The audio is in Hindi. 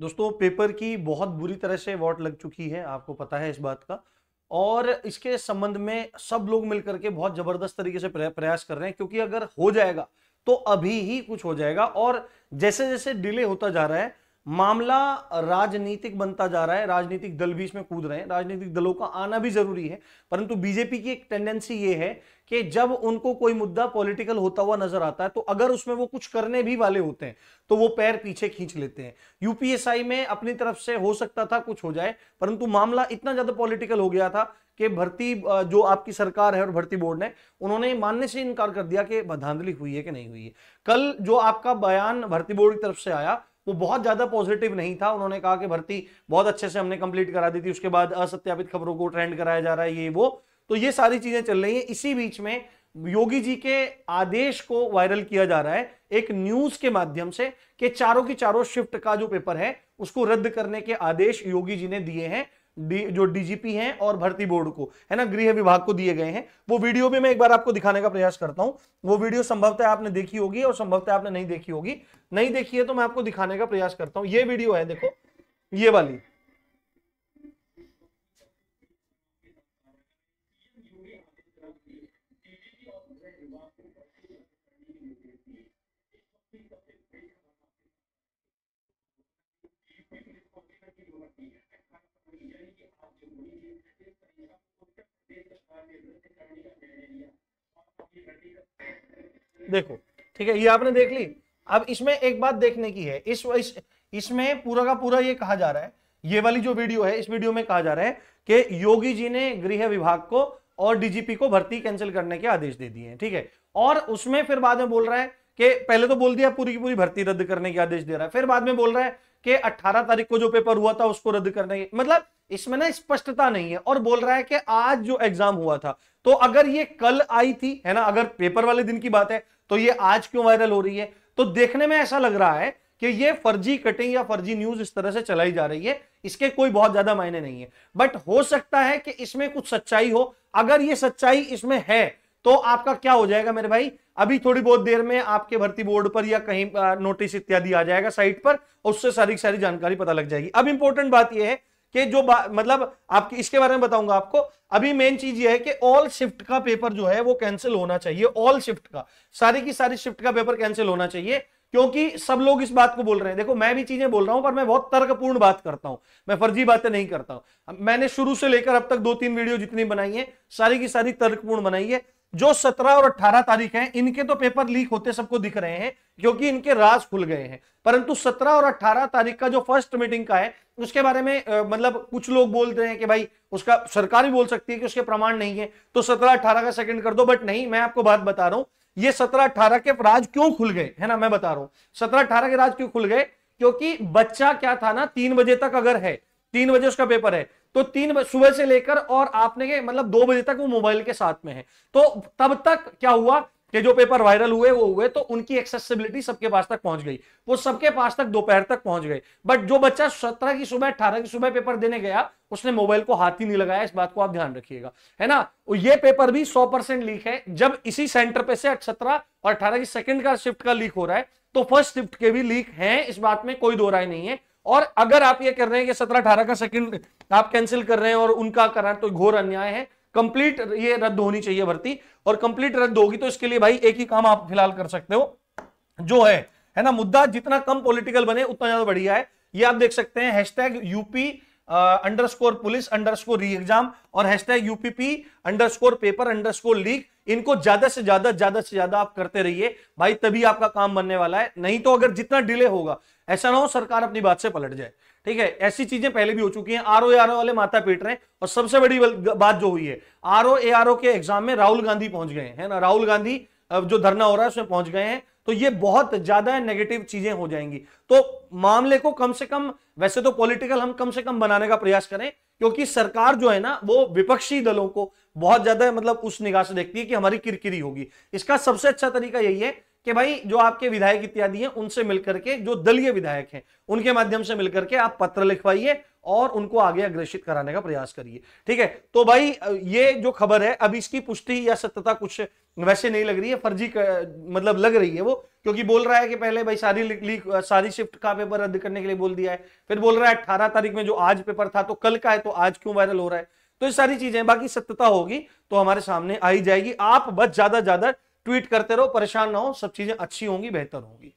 दोस्तों पेपर की बहुत बुरी तरह से वॉट लग चुकी है आपको पता है इस बात का और इसके संबंध में सब लोग मिलकर के बहुत जबरदस्त तरीके से प्रयास कर रहे हैं क्योंकि अगर हो जाएगा तो अभी ही कुछ हो जाएगा और जैसे जैसे डिले होता जा रहा है मामला राजनीतिक बनता जा रहा है राजनीतिक दल भी इसमें कूद रहे हैं राजनीतिक दलों का आना भी जरूरी है परंतु बीजेपी की एक टेंडेंसी ये है कि जब उनको कोई मुद्दा पॉलिटिकल होता हुआ नजर आता है तो अगर उसमें वो कुछ करने भी वाले होते हैं तो वो पैर पीछे खींच लेते हैं यूपीएसआई में अपनी तरफ से हो सकता था कुछ हो जाए परंतु मामला इतना ज्यादा पॉलिटिकल हो गया था कि भर्ती जो आपकी सरकार है और भर्ती बोर्ड ने उन्होंने मानने से इनकार कर दिया कि धांधली हुई है कि नहीं हुई है कल जो आपका बयान भर्ती बोर्ड की तरफ से आया वो बहुत ज़्यादा पॉजिटिव नहीं था उन्होंने कहा कि भर्ती बहुत अच्छे से हमने कंप्लीट करा दी थी उसके बाद असत्यापित खबरों को ट्रेंड कराया जा रहा है ये वो तो ये सारी चीज़ें चल रही हैं इसी बीच में योगी जी के आदेश को वायरल किया जा रहा है एक न्यूज के माध्यम से कि चारों की चारों शिफ्ट का जो पेपर है उसको रद्द करने के आदेश योगी जी ने दिए हैं जो डीजीपी हैं और भर्ती बोर्ड को है ना गृह विभाग को दिए गए हैं वो वीडियो भी मैं एक बार आपको दिखाने का प्रयास करता हूं वो वीडियो संभवतः आपने देखी होगी और संभवतः आपने नहीं देखी होगी नहीं देखी है तो मैं आपको दिखाने का प्रयास करता हूं ये वीडियो है देखो ये वाली देखो ठीक है ये आपने देख ली अब इसमें एक बात देखने की है इस इसमें इस पूरा का पूरा ये कहा जा रहा है ये वाली जो वीडियो है इस वीडियो में कहा जा रहा है कि योगी जी ने गृह विभाग को और डीजीपी को भर्ती कैंसिल करने के आदेश दे दिए हैं ठीक है और उसमें फिर बाद में बोल रहा है कि पहले तो बोल दिया पूरी की पूरी भर्ती रद्द करने के आदेश दे रहा है फिर बाद में बोल रहा है कि 18 तारीख को जो पेपर हुआ था उसको रद्द करने के मतलब इसमें ना स्पष्टता नहीं है और बोल रहा है कि आज जो एग्जाम हुआ था तो अगर ये कल आई थी है ना अगर पेपर वाले दिन की बात है तो ये आज क्यों वायरल हो रही है तो देखने में ऐसा लग रहा है कि ये फर्जी कटिंग या फर्जी न्यूज इस तरह से चलाई जा रही है इसके कोई बहुत ज्यादा मायने नहीं है बट हो सकता है कि इसमें कुछ सच्चाई हो अगर ये सच्चाई इसमें है तो आपका क्या हो जाएगा मेरे भाई अभी थोड़ी बहुत देर में आपके भर्ती बोर्ड पर या कहीं नोटिस इत्यादि आ जाएगा साइट पर उससे सारी सारी जानकारी पता लग जाएगी अब इंपॉर्टेंट बात यह है कि जो मतलब आपके इसके बारे में बताऊंगा आपको अभी मेन चीज ये है कि ऑल शिफ्ट का पेपर जो है वो कैंसिल होना चाहिए ऑल शिफ्ट का सारी की सारी शिफ्ट का पेपर कैंसिल होना चाहिए क्योंकि सब लोग इस बात को बोल रहे हैं देखो मैं भी चीजें बोल रहा हूं पर मैं बहुत तर्कपूर्ण बात करता हूं मैं फर्जी बातें नहीं करता हूं मैंने शुरू से लेकर अब तक दो तीन वीडियो जितनी बनाई है सारी की सारी तर्कपूर्ण बनाई है जो 17 और 18 तारीख है इनके तो पेपर लीक होते सबको दिख रहे हैं क्योंकि इनके राज खुल गए हैं परंतु 17 और 18 तारीख का जो फर्स्ट मीटिंग का है उसके बारे में मतलब कुछ लोग बोल रहे हैं कि भाई उसका सरकार भी बोल सकती है कि उसके प्रमाण नहीं है तो सत्रह अट्ठारह का सेकंड कर दो बट नहीं मैं आपको बात बता रहा हूं ये सत्रह अठारह के राज क्यों खुल गए है ना मैं बता रहा हूं सत्रह अठारह के राज क्यों खुल गए क्योंकि बच्चा क्या था ना तीन बजे तक अगर है तीन बजे उसका पेपर है तो तीन सुबह से लेकर और आपने मतलब दो बजे तक वो मोबाइल के साथ में है तो तब तक क्या हुआ कि जो पेपर वायरल हुए वो हुए तो उनकी एक्सेसिबिलिटी सबके पास तक पहुंच गई वो सबके पास तक दोपहर तक पहुंच गए बट जो बच्चा सत्रह की सुबह अठारह की सुबह पेपर देने गया उसने मोबाइल को हाथ ही नहीं लगाया इस बात को आप ध्यान रखिएगा है ना ये पेपर भी सौ परसेंट लीक है जब इसी सेंटर पे से सत्रह और अठारह की सेकंड का शिफ्ट का लीक हो रहा है तो फर्स्ट शिफ्ट के भी लीक है इस बात में कोई दो राय नहीं है और अगर आप ये कर रहे हैं कि सत्रह अठारह का सेकंड आप कैंसिल कर रहे हैं और उनका करा तो घोर अन्याय है कंप्लीट ये रद्द होनी चाहिए भर्ती और कंप्लीट रद्द होगी तो इसके लिए भाई एक ही काम आप फिलहाल कर सकते हो जो है है ना मुद्दा जितना कम पॉलिटिकल बने उतना ज्यादा बढ़िया है ये आप देख सकते हैं tag UP underscore police underscore re exam और hashtag UPP underscore paper underscore leak इनको ज्यादा से ज्यादा ज्यादा से ज्यादा आप करते रहिए भाई तभी आपका काम बनने वाला है नहीं तो अगर जितना डिले होगा ऐसा ना हो सरकार अपनी बात से पलट जाए ठीक है ऐसी चीजें पहले भी हो चुकी हैं आर ओ वाले माता पीट रहे हैं और सबसे बड़ी बात जो हुई है आर ओ के एग्जाम में राहुल गांधी पहुंच गए हैं ना राहुल गांधी जो धरना हो रहा है उसमें पहुंच गए हैं तो ये बहुत ज्यादा नेगेटिव चीजें हो जाएंगी तो मामले को कम से कम वैसे तो पॉलिटिकल हम कम से कम बनाने का प्रयास करें क्योंकि सरकार जो है ना वो विपक्षी दलों को बहुत ज्यादा मतलब उस निगाह से देखती है कि हमारी किरकिरी होगी इसका सबसे अच्छा तरीका यही है कि भाई जो आपके विधायक इत्यादि हैं उनसे मिलकर के जो दलीय विधायक हैं उनके माध्यम से मिलकर के आप पत्र लिखवाइए और उनको आगे अग्रेषित कराने का प्रयास करिए ठीक है तो भाई ये जो खबर है अब इसकी पुष्टि या सत्यता कुछ वैसे नहीं लग रही है फर्जी कर, मतलब लग रही है वो क्योंकि बोल रहा है कि पहले भाई सारी लीक सारी शिफ्ट का पेपर रद्द करने के लिए बोल दिया है फिर बोल रहा है अट्ठारह तारीख में जो आज पेपर था तो कल का है तो आज क्यों वायरल हो रहा है तो ये सारी चीजें बाकी सत्यता होगी तो हमारे सामने आई जाएगी आप बस ज्यादा ज्यादा ट्वीट करते रहो परेशान ना हो सब चीजें अच्छी होंगी बेहतर होंगी